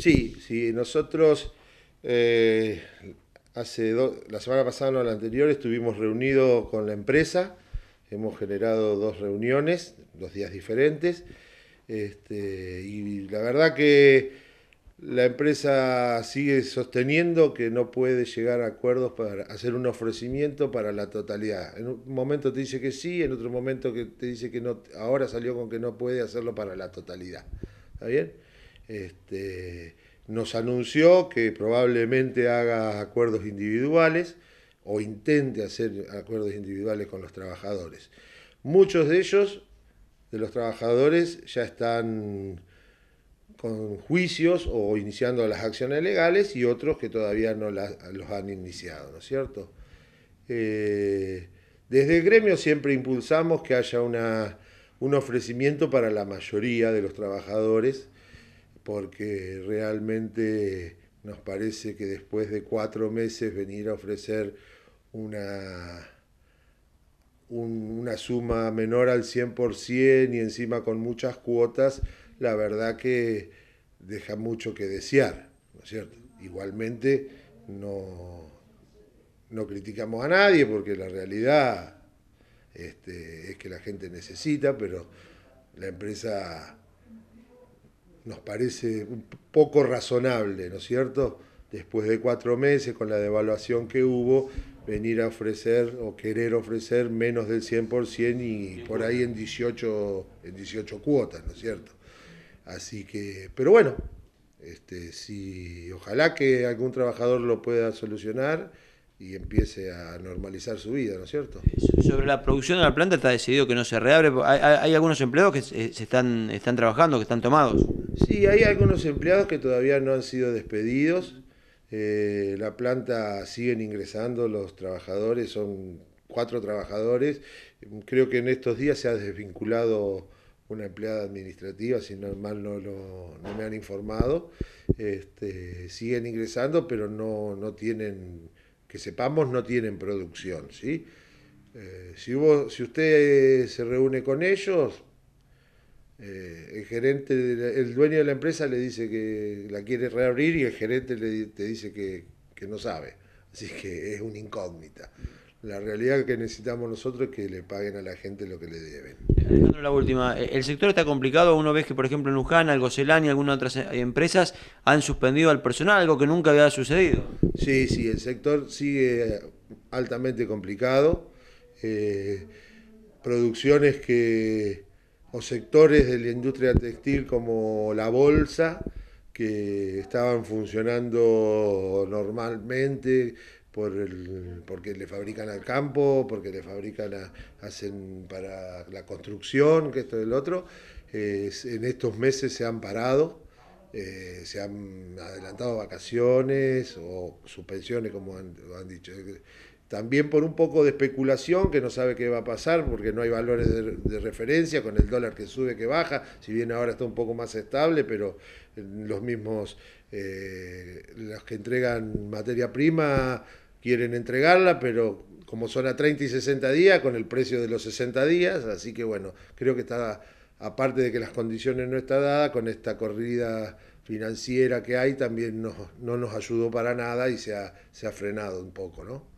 Sí, sí, nosotros eh, hace la semana pasada, no la anterior, estuvimos reunidos con la empresa, hemos generado dos reuniones, dos días diferentes, este, y la verdad que la empresa sigue sosteniendo que no puede llegar a acuerdos para hacer un ofrecimiento para la totalidad. En un momento te dice que sí, en otro momento que te dice que no, ahora salió con que no puede hacerlo para la totalidad. ¿Está bien? Este, nos anunció que probablemente haga acuerdos individuales o intente hacer acuerdos individuales con los trabajadores. Muchos de ellos, de los trabajadores, ya están con juicios o iniciando las acciones legales y otros que todavía no los han iniciado, ¿no es cierto? Eh, desde el gremio siempre impulsamos que haya un ofrecimiento para la mayoría de los trabajadores porque realmente nos parece que después de cuatro meses venir a ofrecer una, una suma menor al 100% y encima con muchas cuotas, la verdad que deja mucho que desear, cierto? Igualmente no, no criticamos a nadie porque la realidad este, es que la gente necesita, pero la empresa nos parece un poco razonable, ¿no es cierto? Después de cuatro meses, con la devaluación que hubo, venir a ofrecer o querer ofrecer menos del 100% y por ahí en 18, en 18 cuotas, ¿no es cierto? Así que, pero bueno, este, si, ojalá que algún trabajador lo pueda solucionar y empiece a normalizar su vida, ¿no es cierto? Eh, sobre la producción de la planta está decidido que no se reabre. Hay, algunos empleados que se están, están trabajando, que están tomados. Sí, hay algunos empleados que todavía no han sido despedidos. Eh, la planta siguen ingresando los trabajadores, son cuatro trabajadores. Creo que en estos días se ha desvinculado una empleada administrativa, si no mal no, lo me han informado. Este, siguen ingresando, pero no, no tienen, que sepamos, no tienen producción. ¿sí? Eh, si, si usted se reúne con ellos, eh, el gerente, el dueño de la empresa le dice que la quiere reabrir y el gerente le, te dice que, no sabe. Así que es una incógnita. La realidad que necesitamos nosotros es que le paguen a la gente lo que le deben. Alejandro, la última. Eh, ¿El sector está complicado? Uno ve que, por ejemplo, en Luján, Algocelán y algunas otras eh, empresas han suspendido al personal, algo que nunca había sucedido. Sí, sí, el sector sigue altamente complicado. producciones que o sectores de la industria textil como la bolsa, que estaban funcionando normalmente por el, porque le fabrican al campo, porque le fabrican hacen para la construcción, que esto y el otro, en estos meses se han parado, eh, se han adelantado vacaciones o suspensiones, como han dicho. También por un poco de especulación, que no sabe qué va a pasar, porque no hay valores de, referencia, con el dólar que sube, que baja, si bien ahora está un poco más estable, pero eh, los mismos, eh, los que entregan materia prima, quieren entregarla, pero como son a 30 y 60 días, con el precio de los 60 días, así que bueno, creo que está, aparte de que las condiciones no están dadas, con esta corrida financiera que hay también no, no nos ayudó para nada y se ha, se ha frenado un poco, ¿no?